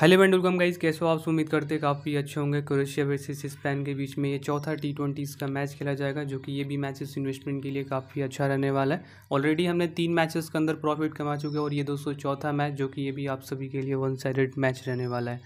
hello and welcome guys कैसे हो आप उम्मीद करते हैं काफ़ी अच्छे होंगे क्रोशिया वर्सेस स्पेन के बीच में ये चौथा टी ट्वेंटी इसका मैच खेला जाएगा जो कि ये भी मैचेस इन्वेस्टमेंट के लिए काफ़ी अच्छा रहने वाला है ऑलरेडी हमने तीन मैचेस के अंदर प्रॉफिट कमा चुके हैं और ये दोस्तों चौथा मैच जो कि ये भी आप सभी के लिए वन साइडेड मैच रहने वाला है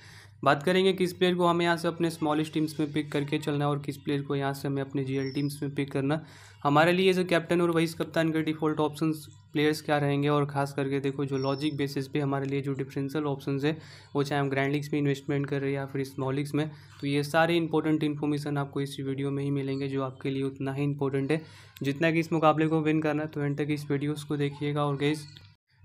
बात करेंगे किस प्लेयर को हमें यहाँ से अपने स्मॉलेस्ट टीम्स में पिक करके चलना है और किस प्लेयर को यहाँ से हमें अपने जीएल टीम्स में पिक करना हमारे लिए जो कैप्टन और वाइस कप्तान के डिफ़ॉल्ट ऑप्शन प्लेयर्स क्या रहेंगे और खास करके देखो जो लॉजिक बेसिस पे हमारे लिए जो डिफरेंशियल ऑप्शन है वो चाहे हम ग्रैंड लीग्स में इन्वेस्टमेंट कर रहे हैं या फिर स्मॉल लीग्स में तो ये सारे इंपॉर्टेंट इन्फॉर्मेशन आपको इस वीडियो में ही मिलेंगे जो आपके लिए उतना ही इंपॉर्टेंट है जितना कि इस मुकाबले को विन करना है तो एंड तक इस वीडियोज़ को देखिएगा और गई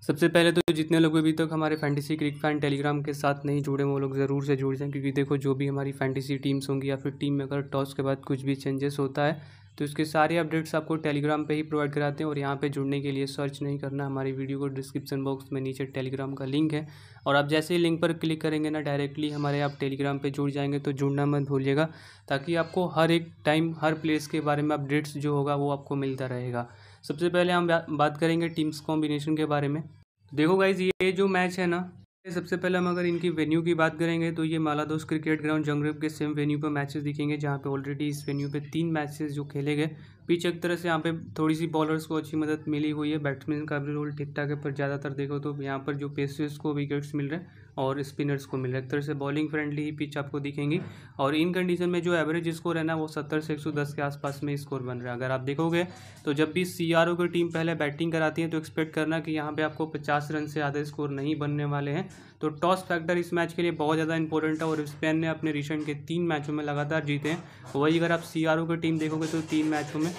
सबसे पहले तो जितने लोग अभी तक हमारे फैंटेसी क्रिक फैन टेलीग्राम के साथ नहीं जुड़े वो लोग ज़रूर से जुड़ जाएं क्योंकि देखो जो भी हमारी फैंटेसी टीम्स होंगी या फिर टीम में अगर टॉस के बाद कुछ भी चेंजेस होता है तो इसके सारे अपडेट्स आपको टेलीग्राम पे ही प्रोवाइड कराते हैं और यहाँ पे जुड़ने के लिए सर्च नहीं करना हमारी वीडियो को डिस्क्रिप्शन बॉक्स में नीचे टेलीग्राम का लिंक है और आप जैसे ही लिंक पर क्लिक करेंगे ना डायरेक्टली हमारे आप टेलीग्राम पे जुड़ जाएंगे तो जुड़ना मत भूलिएगा ताकि आपको हर एक टाइम हर प्लेस के बारे में अपडेट्स जो होगा वो आपको मिलता रहेगा सबसे पहले हम बात करेंगे टीम्स कॉम्बिनेशन के बारे में देखो गाइज ये जो मैच है ना सबसे पहले हम अगर इनकी वेन्यू की बात करेंगे तो ये मालादोस क्रिकेट ग्राउंड जंगरेब के सेम वेन्यू पर मैचेस दिखेंगे जहाँ पे ऑलरेडी इस वेन्यू पे तीन मैचेस जो खेले गए पिच एक तरह से यहाँ पे थोड़ी सी बॉलर्स को अच्छी मदद मिली हुई है बैट्समैन का भी रोल ठीक ठाक है पर ज़्यादातर देखो तो यहाँ पर जो पेसर्स को विकेट्स मिल रहे हैं और स्पिनर्स को मिल रहा है एक तरह से बॉलिंग फ्रेंडली ही पिच आपको दिखेंगी और इन कंडीशन में जो एवरेज स्कोर है ना वो सत्तर से एक सौ दस के आसपास में स्कोर बन रहा है अगर आप देखोगे तो जब भी सी आर ओ की टीम पहले बैटिंग कराती है तो एक्सपेक्ट करना कि यहाँ पर आपको पचास रन से ज़्यादा स्कोर नहीं बनने वाले हैं तो टॉस फैक्टर इस मैच के लिए बहुत ज़्यादा इंपॉर्टेंट है और स्पेन ने अपने रिसेंट के तीन मैचों में लगातार जीते हैं वही अगर आप सी आर ओ की टीम देखोगे तो तीन मैचों में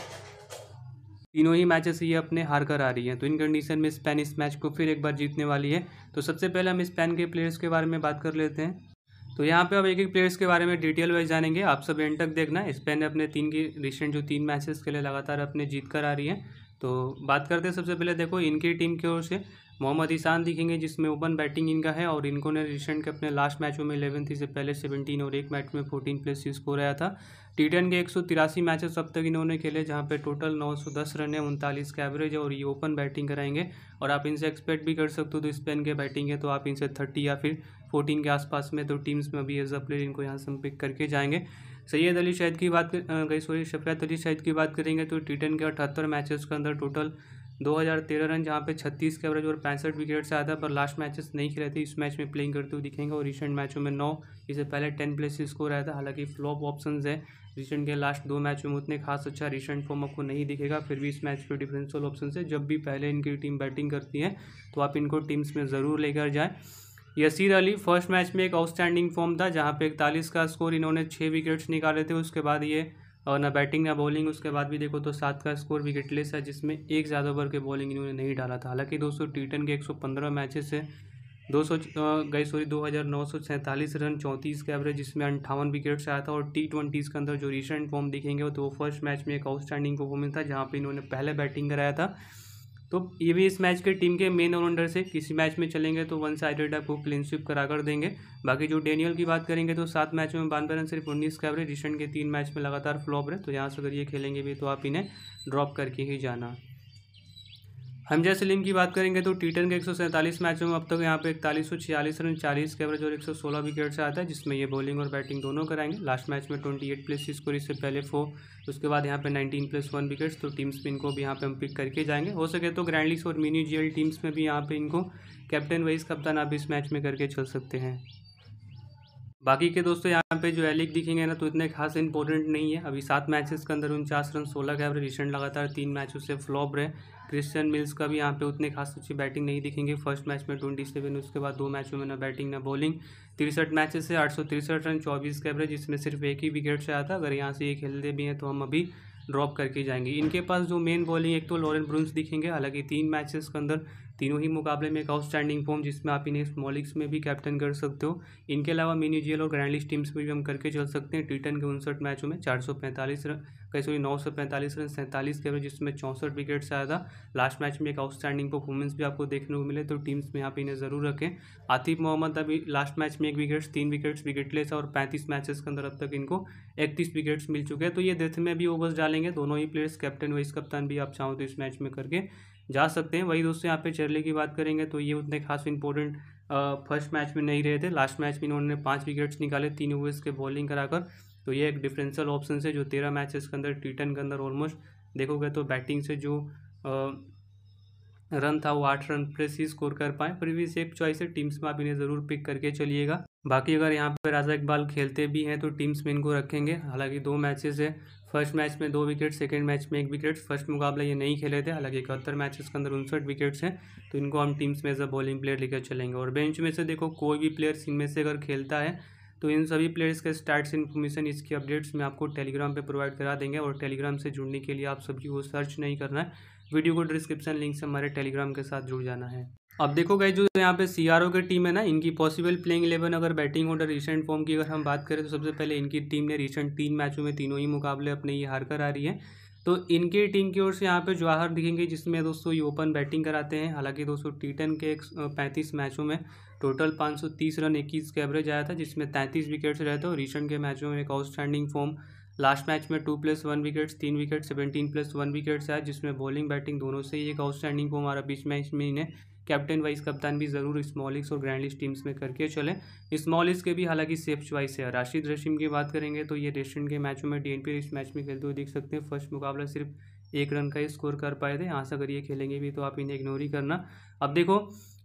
तीनों ही मैचेस ये अपने हार कर आ रही हैं तो इन कंडीशन में स्पेन इस मैच को फिर एक बार जीतने वाली है तो सबसे पहले हम स्पेन के प्लेयर्स के बारे में बात कर लेते हैं तो यहाँ पे अब एक एक प्लेयर्स के बारे में डिटेल वाइज जानेंगे आप सब एंड तक देखना स्पेन अपने तीन की रिसेंट जो तीन मैचेस के लिए लगातार अपने जीत कर आ रही है तो बात करते हैं सबसे पहले देखो इनकी टीम की ओर से मोहम्मद ईसान दिखेंगे जिसमें ओपन बैटिंग इनका है और इनको ने रिसेंट के अपने लास्ट मैचों में इलेवंथ से पहले सेवेंटीन और एक मैच में फोर्टीन प्लस स्कोर आया था टी टेन के एक सौ तिरासी मैचेस अब तक इन्होंने खेले जहाँ पे टोटल नौ सौ दस रन है उनतालीस का एवरेज है और ये ओपन बैटिंग कराएंगे और आप इनसे एक्सपेक्ट भी कर सकते हो तो स्पेन के बैटिंग है तो आप इनसे थर्टी या फिर फोर्टीन के आसपास में तो टीम्स में अभी एज अ प्लेयर इनको यहाँ से हम पिक करके जाएंगे सैयद अली शहीद की बात गई सॉरी शफियात अली शहीद की बात करेंगे तो टी टेन के अठहत्तर मैचेस के अंदर टोटल 2013 रन जहाँ पे 36 के एवरेज और पैंसठ विकेट से आया था पर लास्ट मैचेस नहीं खेले थे इस मैच में प्लेइंग करते हुए दिखेंगे और रिसेंट मैचों में नौ इसे पहले टेन प्लेस स्कोर आया था हालांकि फ्लॉप ऑप्शन है रिसेंट के लास्ट दो मैच में उतने खास अच्छा रिसेंट फॉर्म आपको नहीं दिखेगा फिर भी इस मैच के डिफरेंशियल ऑप्शन है जब भी पहले इनकी टीम बैटिंग करती है तो आप इनको टीम्स में ज़रूर लेकर जाएँ यसीर अली फर्स्ट मैच में एक आउटस्टैंडिंग फॉर्म था जहाँ पे इकतालीस का स्कोर इन्होंने छः विकेट्स निकाले थे उसके बाद ये और ना बैटिंग ना बॉलिंग उसके बाद भी देखो तो सात का स्कोर विकेटलेस है जिसमें एक ज़्यादा ओवर के बॉलिंग इन्होंने नहीं डाला था हालांकि दोस्तों टीटन के 115 मैचेस से दो सौ गई सॉरी दो हज़ार नौ सौ सैंतालीस रन चौंतीस के एवरेज जिसमें अंठावन विकेट से आया था और टी ट्वेंटीज़ के अंदर जो रिसेंट फॉर्म दिखेंगे तो फर्स्ट मैच में एक आउटस्टैंडिंग परफॉर्मेंस था जहाँ पे इन्होंने पहले बैटिंग कराया था तो ये भी इस मैच के टीम के मेन ऑलराउंडर से किसी मैच में चलेंगे तो वन साइडेड आपको क्लीन स्विप करा कर देंगे बाकी जो डेनियल की बात करेंगे तो सात मैच में बानवे रन सिर्फ उन्नीस का एवरेज रिसेंट के तीन मैच में लगातार फ्लॉप रहे तो यहाँ से अगर ये खेलेंगे भी तो आप इन्हें ड्रॉप करके ही जाना हमजा सलीम की बात करेंगे तो टीटन के एक मैचों में अब तक यहाँ पे इकतालीस सौ छियालीस रन चालीस के एवरेज और एक सौ सोलह विकेट से आता है जिसमें ये बॉलिंग और बैटिंग दोनों कराएंगे लास्ट मैच में ट्वेंटी एट प्लस स्कोर इससे पहले फोर उसके बाद यहाँ पे नाइनटीन प्लस वन विकेट्स तो टीम स्पिन को भी यहाँ पे हम पिक करके जाएंगे हो सके तो ग्रैंडलीस और मिनी जी टीम्स में भी यहाँ पे इनको कैप्टन वाइज कप्तान आप इस मैच में करके चल सकते हैं बाकी के दोस्तों यहाँ पे जो एलिक दिखेंगे ना तो इतने खास इंपॉर्टेंट नहीं है अभी सात मैचेस के अंदर उनचास रन सोलह का एवरेज रिसेंट लगातार तीन मैचों से फ्लॉप रहे क्रिश्चियन मिल्स का भी यहाँ पे उतने खास अच्छी बैटिंग नहीं दिखेंगे फर्स्ट मैच में ट्वेंटी सेवन उसके बाद दो मैचों में ना बैटिंग ना बॉलिंग तिरसठ मैचेस से आठ सौ तिरसठ रन चौबीस का एवरेज इसमें सिर्फ एक ही विकेट से आया था अगर यहाँ से ये खेलते भी हैं तो हम अभी ड्रॉप करके जाएंगे इनके पास जो मेन बॉलिंग एक तो लॉरेन ब्रूंस दिखेंगे हालांकि तीन मैचेस के अंदर तीनों ही मुकाबले में एक आउटस्टैंडिंग फॉर्म जिसमें आप इन्हें स्मॉलिक्स में भी कैप्टन कर सकते हो इनके अलावा मिनीजियल और ग्रैंडलिस्ट टीम्स में भी हम करके चल सकते हैं टी के उनसठ मैचों में चार सौ पैंतालीस कई सॉरी नौ सौ पैंतालीस रन सैंतालीस के जिसमें चौंसठ विकेट से आया था लास्ट मैच में एक आउटस्टैंडिंग परफॉर्मेंस भी आपको देखने को मिले तो टीम्स में यहाँ पर इन्हें ज़रूर रखें आतिफ मोहम्मद अभी लास्ट मैच में एक विकेट्स तीन विकेट्स विकेटलेस और पैंतीस मैचेस के अंदर अब तक इनको इकतीस विकेट्स मिल चुके हैं तो ये डेथ में भी ओवर्स डालेंगे दोनों ही प्लेयर्स कैप्टन वाइस कप्तान भी आप चाहो तो इस मैच में करके जा सकते हैं वही दोस्तों यहाँ पे चेरले की बात करेंगे तो ये उतने खास इंपॉर्टेंट फर्स्ट मैच में नहीं रहे थे लास्ट मैच में इन्होंने पाँच विकेट्स निकाले तीन ओवर्स के बॉलिंग कराकर तो ये एक डिफरेंशियल ऑप्शन है जो तेरह मैचेस के अंदर टी के अंदर ऑलमोस्ट देखोगे तो बैटिंग से जो आ, रन था वो आठ रन पर ही स्कोर कर पाए फिर भी सेफ चॉइस है टीम्स में आप इन्हें ज़रूर पिक करके चलिएगा बाकी अगर यहाँ पर राजा इकबाल खेलते भी हैं तो टीम्स में इनको रखेंगे हालांकि दो मैचेस है फर्स्ट मैच में दो विकेट सेकंड मैच में एक विकेट फर्स्ट मुकाबला ये नहीं खेले थे हालांकि इकहत्तर मैचेस के अंदर उनसठ विकेट्स हैं तो इनको हम टीम्स में एज अ बॉलिंग प्लेयर लेकर चलेंगे और बेंच में से देखो कोई भी प्लेयर इनमें से अगर खेलता है तो इन सभी प्लेयर्स के स्टार्ट इन्फॉर्मेशन इसकी अपडेट्स में आपको टेलीग्राम पर प्रोवाइड करा देंगे और टेलीग्राम से जुड़ने के लिए आप सभी को सर्च नहीं करना है वीडियो को डिस्क्रिप्शन लिंक से हमारे टेलीग्राम के साथ जुड़ जाना है अब देखो गए जो यहाँ पे सी की टीम है ना इनकी पॉसिबल प्लेइंग इलेवन अगर बैटिंग ऑर्डर रिसेंट फॉर्म की अगर हम बात करें तो सबसे पहले इनकी टीम ने रिसेंट तीन मैचों में तीनों ही मुकाबले अपने ही हार कर आ रही है तो इनके टीम की ओर से यहाँ पे जवाहर दिखेंगे जिसमें दोस्तों ये ओपन बैटिंग कराते हैं हालांकि दोस्तों टी टेन के पैंतीस मैचों में टोटल 530 रन 21 के एवरेज आया था जिसमें 33 विकेट्स रहे थे और रिसेंट के मैचों में एक आउटस्टैंडिंग फॉर्म लास्ट मैच में टू प्लस वन विकेट्स तीन wicket seventeen plus one wickets आया जिसमें बॉलिंग बैटिंग दोनों से ही एक आउटस्टैंडिंग फॉर्म आ रहा बीच मैच में इन्हें कैप्टन वाइस कप्तान भी ज़रूर स्मॉलिक्स और ग्रैंडलिस्ट टीम्स में करके चले स्मॉलिस्ट के भी हालांकि सेफ चॉइस है राशिद रशीम की बात करेंगे तो ये रेस्टोरेंट के मैचों में डी इस मैच में खेलते हुए देख सकते हैं फर्स्ट मुकाबला सिर्फ एक रन का ही स्कोर कर पाए थे यहाँ से अगर ये खेलेंगे भी तो आप इन्हें इग्नोर ही करना अब देखो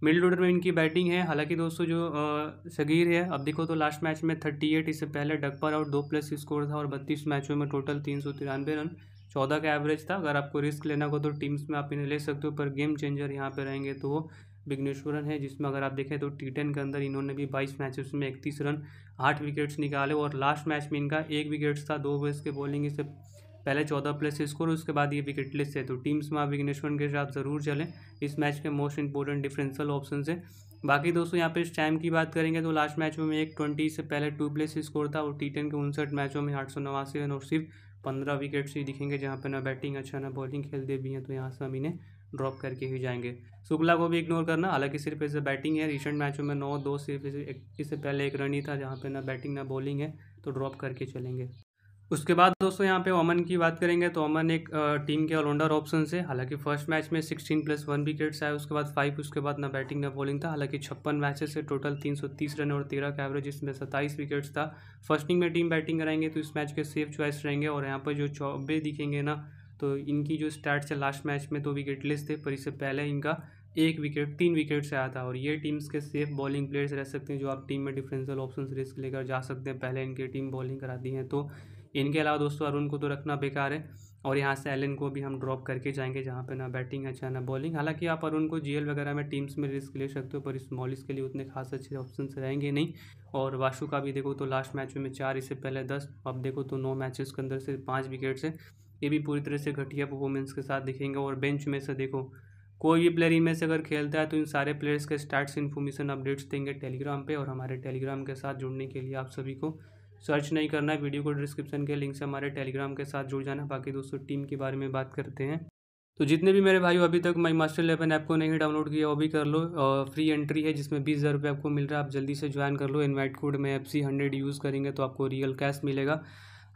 मिडिल ऑर्डर में इनकी बैटिंग है हालांकि दोस्तों जो शगीर है अब देखो तो लास्ट मैच में थर्टी एट इससे पहले डकपर आउट दो प्लस स्कोर था और बत्तीस मैचों में टोटल तीन सौ तिरानवे रन चौदह का एवरेज था अगर आपको रिस्क लेना हो तो टीम्स में आप इन्हें ले सकते हो पर गेम चेंजर यहाँ पर रहेंगे तो वो विघ्नेश्वरन है जिसमें अगर आप देखें तो टी टेन के अंदर इन्होंने भी बाईस मैचेस में इकतीस रन आठ विकेट्स निकाले और लास्ट मैच में इनका एक विकेट्स था दो ओवर्स के बॉलिंग इसे पहले चौदह प्लस स्कोर उसके बाद ये विकेट लिस्ट है तो टीम्स में आप विघ्नेश्वर के साथ ज़रूर चलें इस मैच के मोस्ट इंपॉर्टेंट डिफरेंशियल ऑप्शन से बाकी दोस्तों यहाँ पे इस टाइम की बात करेंगे तो लास्ट मैच में एक ट्वेंटी से पहले टू प्लेस स्कोर था और टी टेन के उनसठ मैचों में आठ सौ नवासी रन और सिर्फ पंद्रह विकेट से दिखेंगे जहाँ पे ना बैटिंग अच्छा ना बॉलिंग खेलते भी हैं तो यहाँ से हम इन्हें ड्रॉप करके ही जाएंगे शुक्ला को भी इग्नोर करना हालांकि सिर्फ इसे बैटिंग है रिसेंट मैचों में नौ दो सिर्फ इससे पहले एक रन ही था जहाँ पे ना बैटिंग ना बॉलिंग है तो ड्रॉप करके चलेंगे उसके बाद दोस्तों यहाँ पे अमन की बात करेंगे तो अमन एक टीम के ऑलराउंडर ऑप्शन से हालांकि फर्स्ट मैच में सिक्सटीन प्लस वन विकेट्स आए उसके बाद फाइव उसके बाद ना बैटिंग ना बॉलिंग था हालांकि छप्पन मैचेस से टोटल तीन सौ तीस रन और तेरह का एवरेज इसमें सत्ताईस विकेट्स था फर्स्ट इनिंग में टीम बैटिंग कराएंगे तो इस मैच के सेफ चॉइस रहेंगे और यहाँ पर जो चौबे दिखेंगे ना तो इनकी जो स्टार्ट है लास्ट मैच में तो लेस थे पर इससे पहले इनका एक विकेट तीन विकेट से आया था और ये टीम्स के सेफ बॉलिंग प्लेयर्स रह सकते हैं जो आप टीम में डिफरेंशियल ऑप्शन रिस्क लेकर जा सकते हैं पहले इनकी टीम बॉलिंग कराती हैं तो इनके अलावा दोस्तों अरुण को तो रखना बेकार है और यहाँ से एलन को भी हम ड्रॉप करके जाएंगे जहाँ पे ना बैटिंग अच्छा ना बॉलिंग हालांकि आप अरुण को जीएल वगैरह में टीम्स में रिस्क ले सकते हो पर इस मॉलिस के लिए उतने खास अच्छे ऑप्शन रहेंगे नहीं और वाशु का भी देखो तो लास्ट मैच में चार इससे पहले दस अब देखो तो नौ मैचेस के अंदर से पाँच विकेट से ये भी पूरी तरह से घटिया परफॉर्मेंस के साथ दिखेंगे और बेंच में से देखो कोई भी प्लेयर इनमें से अगर खेलता है तो इन सारे प्लेयर्स के स्टार्ट इन्फॉर्मेशन अपडेट्स देंगे टेलीग्राम पे और हमारे टेलीग्राम के साथ जुड़ने के लिए आप सभी को सर्च नहीं करना है वीडियो को डिस्क्रिप्शन के लिंक से हमारे टेलीग्राम के साथ जुड़ जाना बाकी दोस्तों टीम के बारे में बात करते हैं तो जितने भी मेरे भाई अभी तक माई मास्टर इलेवन ऐप को नहीं डाउनलोड किया वो भी कर लो और फ्री एंट्री है जिसमें बीस हज़ार रुपये आपको मिल रहा है आप जल्दी से ज्वाइन कर लो इन्वाइट कोड में एफ सी हंड्रेड यूज़ करेंगे तो आपको रियल कैश मिलेगा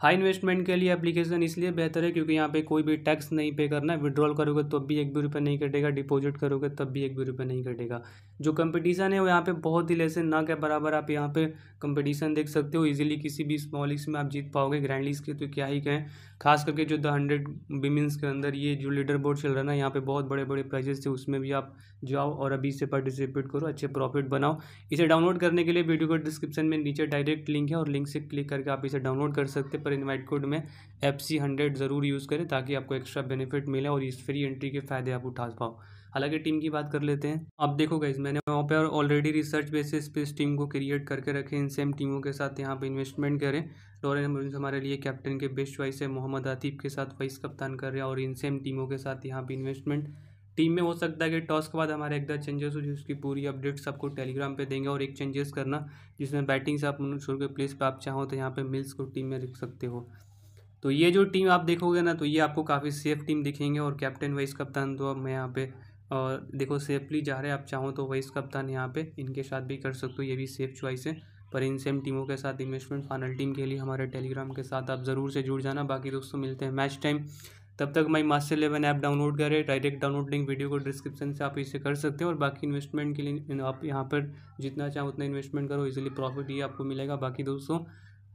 हाई इन्वेस्टमेंट के लिए एप्लीकेशन इसलिए बेहतर है क्योंकि यहाँ पे कोई भी टैक्स नहीं पे करना है विड्रॉल करोगे तब भी एक भी रुपये नहीं कटेगा डिपॉजिट करोगे तब भी एक भी रुपये नहीं कटेगा जो कंपटीशन है वो यहाँ पे बहुत ही लेसन ना के बराबर आप यहाँ पे कंपटीशन देख सकते हो इजीली किसी भी स्मॉल लिस्ट में आप जीत पाओगे ग्रैंड लिस्ट के तो क्या ही कहें खास करके जो द हंड्रेड विमेंस के अंदर ये जो लीडर बोर्ड चल रहा है ना यहाँ पे बहुत बड़े बड़े प्राइजेस थे उसमें भी आप जाओ और अभी से पार्टिसिपेट करो अच्छे प्रॉफिट बनाओ इसे डाउनलोड करने के लिए वीडियो को डिस्क्रिप्शन में नीचे डायरेक्ट लिंक है और लिंक से क्लिक करके आप इसे डाउनलोड कर सकते पर इन्वाइट कोड में एफ ज़रूर यूज़ करें ताकि आपको एक्स्ट्रा बेनिफिट मिले और इस फ्री एंट्री के फ़ायदे आप उठा पाओ हालांकि टीम की बात कर लेते हैं अब देखो गाइज मैंने वहाँ पर ऑलरेडी रिसर्च बेसिस पे इस टीम को क्रिएट करके रखे इन सेम टीमों के साथ यहाँ पे इन्वेस्टमेंट करें लॉरेंस एम्बुलेंस हमारे लिए कैप्टन के बेस्ट चॉइस है मोहम्मद आतिफ के साथ वाइस कप्तान कर रहे हैं और इन सेम टीमों के साथ यहाँ पे इन्वेस्टमेंट टीम में हो सकता है कि टॉस के बाद हमारे एकदम चेंजेस हो जिसकी पूरी अपडेट्स आपको टेलीग्राम पे देंगे और एक चेंजेस करना जिसमें बैटिंग से आप शुरू के प्लेस पे आप चाहो तो यहाँ पे मिल्स को टीम में रख सकते हो तो ये जो टीम आप देखोगे ना तो ये आपको काफ़ी सेफ टीम दिखेंगे और कैप्टन वाइस कप्तान तो अब मैं यहाँ पे और देखो सेफली जा रहे हैं आप चाहो तो वाइस कप्तान यहाँ पे इनके साथ भी कर सकते हो ये भी सेफ च्वाइस है पर इन सेम टीमों के साथ इन्वेस्टमेंट फाइनल टीम के लिए हमारे टेलीग्राम के साथ आप ज़रूर से जुड़ जाना बाकी दोस्तों मिलते हैं मैच टाइम तब तक my master eleven app download करें डायरेक्ट डाउनलोड लिंक वीडियो को डिस्क्रिप्शन से आप इसे कर सकते हैं और बाकी इन्वेस्टमेंट के लिए आप यहाँ पर जितना चाहो उतना इन्वेस्टमेंट करो इजिली प्रॉफिट ये आपको मिलेगा बाकी दोस्तों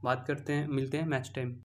बात करते हैं मिलते हैं मैच टाइम